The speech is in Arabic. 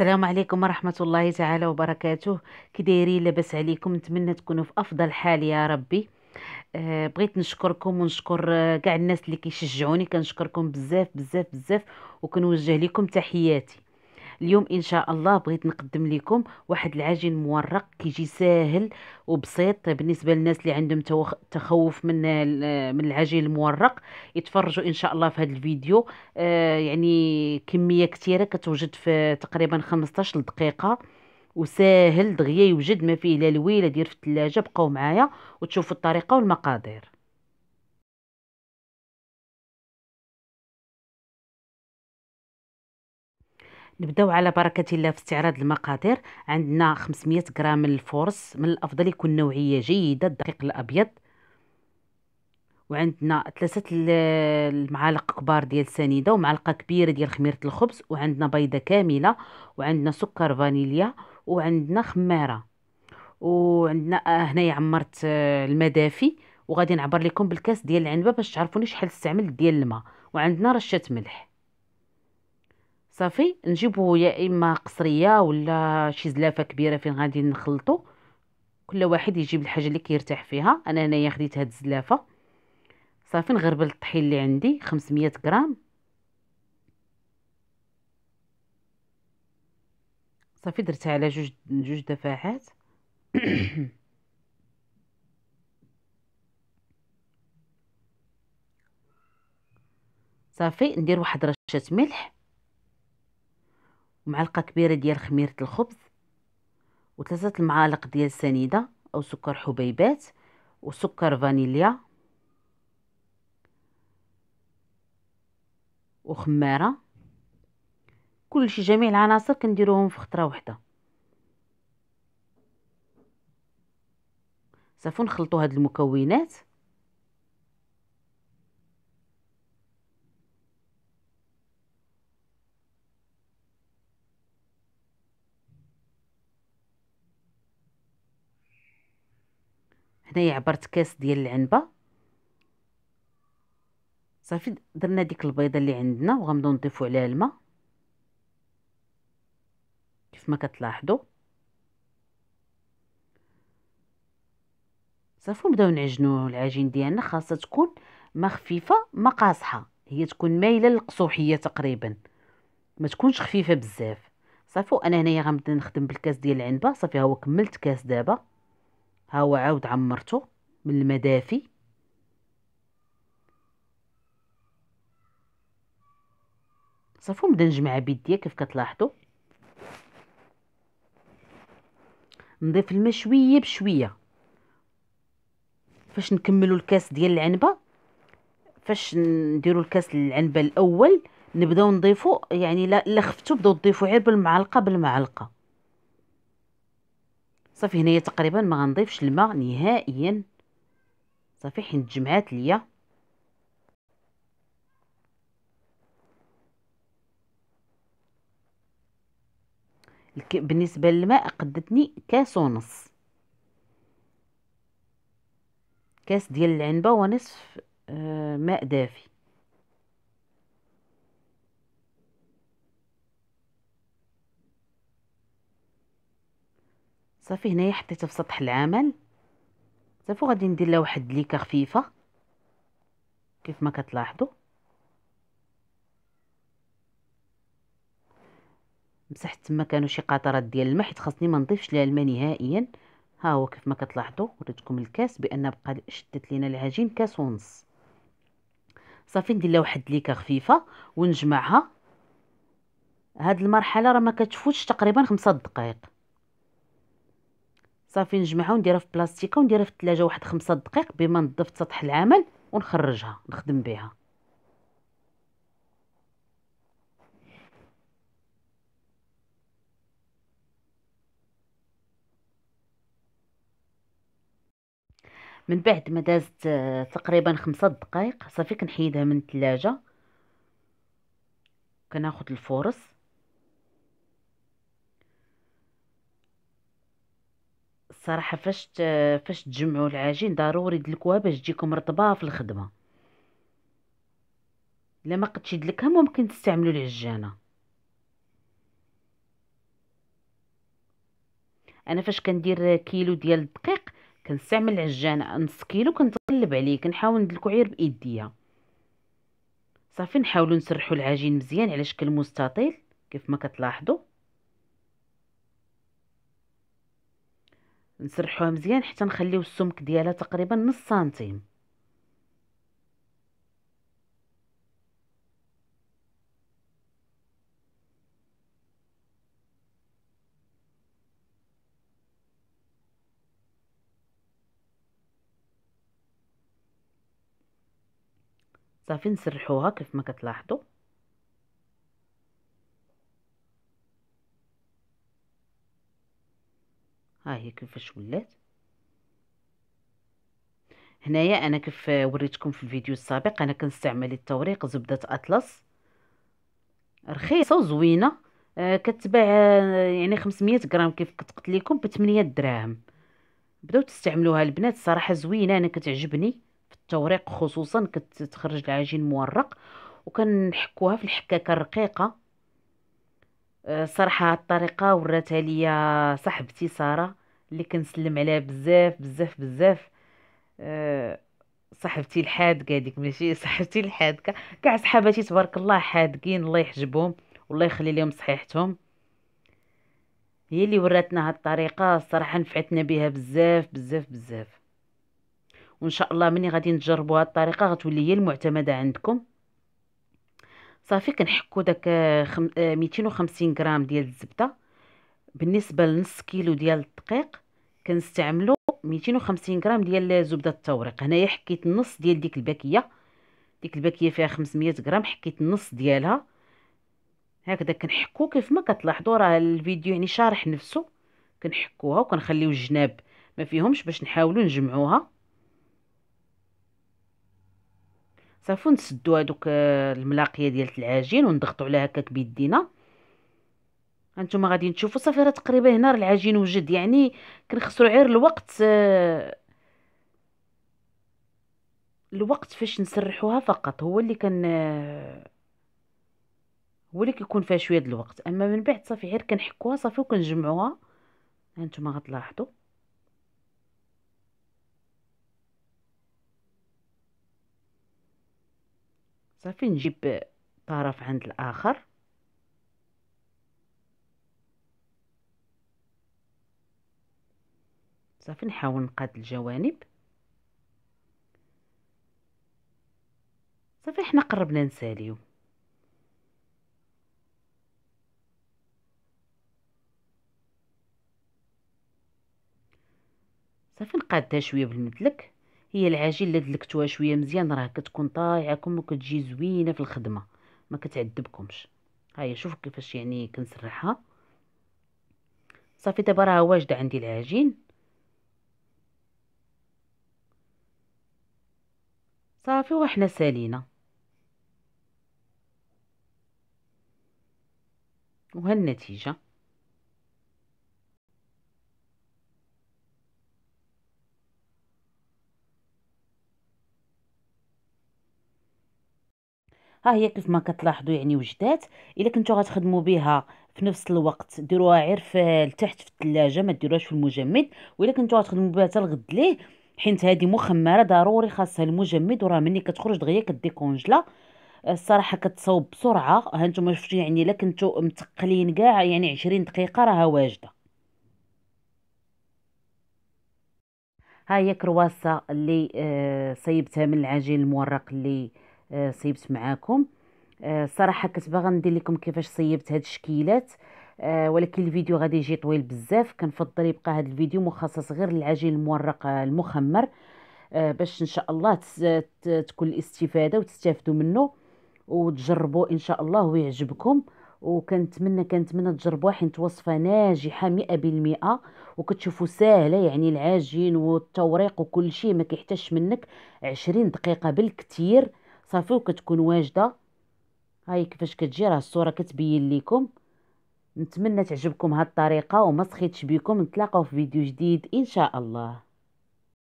السلام عليكم ورحمة الله تعالى وبركاته كي لبس لاباس عليكم نتمنى تكونوا في افضل حال يا ربي أه بغيت نشكركم ونشكر آه، كاع الناس اللي كيشجعوني كنشكركم بزاف بزاف بزاف وكنوجه لكم تحياتي اليوم ان شاء الله بغيت نقدم لكم واحد العجين مورق كيجي ساهل وبسيط بالنسبه للناس اللي عندهم تخوف من من العجين المورق يتفرجوا ان شاء الله في هذا الفيديو آه، يعني كميه كثيره كتوجد في تقريبا 15 دقيقه وساهل دغيا يوجد ما فيه لا الويله دير في الثلاجه بقاو معايا وتشوفوا الطريقه والمقادير نبداو على بركه الله في استعراض المقادير عندنا 500 غرام الفورس من الافضل يكون نوعيه جيده الدقيق الابيض وعندنا ثلاثة المعالق كبار ديال سنيدة ومعلقة كبيرة ديال خميرة الخبز وعندنا بيضة كاملة وعندنا سكر فانيليا وعندنا خمارة وعندنا آه، هنايا عمرت آه، المدافي وغادي نعبر لكم بالكاس ديال العنبه باش تعرفوني شحال استعملت ديال الماء وعندنا رشه ملح صافي نجيبو يا اما قصريه ولا شي زلافه كبيره فين غادي نخلطو كل واحد يجيب الحاجه اللي كيرتاح فيها انا هنايا خديت هاد الزلافه صافي نغربل الطحين اللي عندي 500 غرام صافي درتها على جوج جوج دفاعات صافي ندير واحد رشه ملح ومعلقه كبيره ديال خميره الخبز وثلاثه المعالق ديال سنيده او سكر حبيبات وسكر فانيليا وخماره كلشي جميع العناصر كنديروهم في خطره واحده صافي نخلطوا هاد المكونات هنايا عبرت كاس ديال العنبه صافي درنا ديك البيضه اللي عندنا وغنبداو نضيفو عليها الماء كيف ما كتلاحظوا صافي نبداو نعجنو العجين ديالنا خاصها تكون ما خفيفه ما قاصحه هي تكون مايله للقصوحيه تقريبا ما تكونش خفيفه بزاف صافي انا هنايا غنبدا نخدم بالكاس ديال العنبه صافي هو كملت كاس دابا هو عاود عمرته من المدافي صافي نبدا نجمع بيديا كيف كتلاحظوا نضيف الماء شويه بشويه فاش نكملوا الكاس ديال العنبه فاش نديروا الكاس العنبه الاول نبداو نضيفوا يعني لا خفتوا بداو تضيفوا غير بالمعلقه بالمعلقه صافي هنايا تقريبا ما غنضيفش الماء نهائيا صافي حين تجمعات ليا بالنسبه للماء قدتني كاس ونص كاس ديال العنبه ونصف آه، ماء دافي صافي هنايا حطيتها في سطح العمل صافي وغادي ندير لها واحد ليكه خفيفه كيف ما كتلاحظوا مسحت تما كانوا شي قطرات ديال الماء حيت خاصني ما نضيفش لها الماء نهائيا ها هو كيف ما كتلاحظوا وريتكم الكاس بان بقى شدت لينا العجين كاس ونص صافي ندير لها واحد ليكه خفيفه ونجمعها هاد المرحله راه ما كتفوتش تقريبا خمسة دقائق صافي نجمعها ونديرها في بلاستيكه ونديرها في الثلاجه واحد خمسة دقائق بما نظفت سطح العمل ونخرجها نخدم بها من بعد ما دازت آه، تقريبا خمسة دقائق صافي كنحيدها من الثلاجه كناخد الفورص صراحه فاش فاش تجمعوا العجين ضروري دلكوها باش تجيكم رطبه في الخدمه الا ما قدش يدلكها ممكن تستعملوا العجانه انا فاش كندير كيلو ديال الدقيق كنستعمل العجانه نص كيلو كنتقلب عليه كنحاول ندلكو عير بايديا صافي نحاولوا نسرحوا العجين مزيان على شكل مستطيل كيف ما كتلاحظوا نسرحوها مزيان حتى نخليو السمك ديالها تقريبا نص سنتيم صافي نسرحوها كيف ما كتلاحظوا هي كيفاش ولات هنايا انا كيف وريتكم في الفيديو السابق انا كنستعمل التوريق زبده اطلس رخيصه وزوينه آه كتباع آه، يعني 500 غرام كيف قلت لكم ب 8 دراهم بداو تستعملوها البنات صراحه زوينه انا كتعجبني في التوريق خصوصا كتخرج العجين مورق وكنحكوها في الحكاكه الرقيقه آه، صراحه الطريقه وراتها ليا صاحبتي ساره اللي كنسلم عليها بزاف بزاف بزاف آه، صاحبتي الحادقه ديك ماشي صاحبتي الحادقه كاع صحاباتي تبارك الله حادقين الله يحجبهم والله يخلي لهم صحيحتهم هي اللي وراتنا هاد الطريقه الصراحه نفعتنا بها بزاف بزاف بزاف وان شاء الله ملي غادي نجربوا هاد الطريقه غتولي هي المعتمده عندكم صافي كنحكوا داك 250 آه، غرام ديال الزبده بالنسبه لنص كيلو ديال الدقيق كنستعملو 250 غرام ديال زبده التوريق هنايا حكيت النص ديال ديك الباكيه ديك الباكيه فيها 500 غرام حكيت النص ديالها هكذا كنحكو كيف ما كتلاحظوا راه الفيديو يعني شارح نفسه كنحكوها وكنخليو الجناب ما فيهمش باش نحاولوا نجمعوها صافي نسدو هذوك آه، الملاقيه ديال العجين ونضغطوا عليها هكاك بيدينا هانتوما غادي تشوفوا صافي راه تقريبا هنا راه العجين وجد يعني كنخسروا غير الوقت آه الوقت فاش نسرحوها فقط هو اللي كان آه هو اللي كيكون فيها شويه د الوقت اما من بعد صافي غير كنحكوها صافي وكنجمعوها هانتوما غتلاحظوا صافي نجيب طرف عند الاخر صافي نحاول نقاد الجوانب صافي حنا قربنا نساليو صافي نقادها شويه بالمدلك هي العجين اللي دلكتوها شويه مزيان راه كتكون طايعكم وكتجي زوينه في الخدمه ما كتعذبكمش هيا شوفوا كيفاش يعني كنسرحها صافي دابا راه واجده عندي العجين صافي وحنا سالينا وهالنتيجة ها هي كيف ما كتلاحظوا يعني وجدات الا كنتو غتخدموا بها في نفس الوقت ديروها غير في في الثلاجه ما ديروهاش في المجمد والا كنتو غتخدموا بها حتى الغد ليه حيت هذه مخمره ضروري خاصها المجمد وراه ملي كتخرج دغيا كديكونجلا الصراحه كتصاوب بسرعه ها نتوما شفتوا يعني الا كنتو متقلين كاع يعني 20 دقيقه راها واجده ها هي كرواسه اللي آه، صيبتها من العجين المورق اللي آه، صيبت معاكم الصراحه آه، كنت باغا ندير لكم كيفاش صيبت هاد الشكيلات آه، ولكن الفيديو غادي يجي طويل بزاف كنفضل يبقى هذا الفيديو مخصص غير للعجين المورق آه، المخمر آه، باش ان شاء الله تكون الاستفاده وتستافدوا منه وتجربوا ان شاء الله ويعجبكم وكنتمنى كنتمنى تجربوها حيت وصفه ناجحه مئة بالمئة وكتشوفوا سهله يعني العجين والتوريق وكل شيء ما كيحتاجش منك عشرين دقيقه بالكثير صافي وكتكون واجده هاي كيفاش كتجي راه الصوره كتبين لكم نتمنى تعجبكم هالطريقه وما سخيتش بكم نتلاقاو في فيديو جديد ان شاء الله